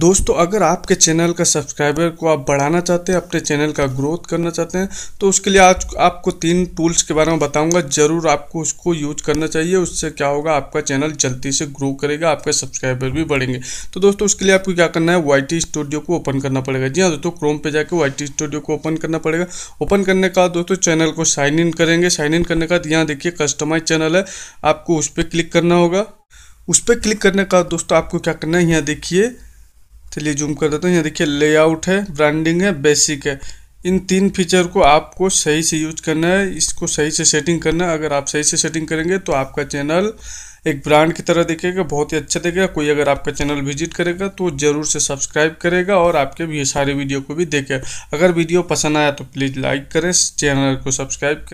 दोस्तों अगर आपके चैनल का सब्सक्राइबर को आप बढ़ाना चाहते हैं अपने चैनल का ग्रोथ करना चाहते हैं तो उसके लिए आज आपको तीन टूल्स के बारे में बताऊंगा ज़रूर आपको उसको यूज करना चाहिए उससे क्या होगा आपका चैनल जल्दी से ग्रो करेगा आपके सब्सक्राइबर भी बढ़ेंगे तो दोस्तों उसके लिए आपको क्या करना है वाई स्टूडियो को ओपन करना पड़ेगा जी हाँ दोस्तों क्रोम पर जाकर वाई स्टूडियो को ओपन करना पड़ेगा ओपन करने के बाद दोस्तों चैनल को साइन इन करेंगे साइन इन करने के बाद यहाँ देखिए कस्टमाइज चैनल है आपको उस पर क्लिक करना होगा उस पर क्लिक करने का दोस्तों आपको क्या करना है यहाँ देखिए चलिए जूम कर देता हूँ यहाँ देखिए लेआउट है ब्रांडिंग है बेसिक है इन तीन फीचर को आपको सही से यूज करना है इसको सही से सेटिंग करना है अगर आप सही से सेटिंग करेंगे तो आपका चैनल एक ब्रांड की तरह दिखेगा बहुत ही अच्छा दिखेगा कोई अगर आपका चैनल विजिट करेगा तो ज़रूर से सब्सक्राइब करेगा और आपके भी सारे वीडियो को भी देखेगा अगर वीडियो पसंद आया तो प्लीज़ लाइक करें चैनल को सब्सक्राइब करें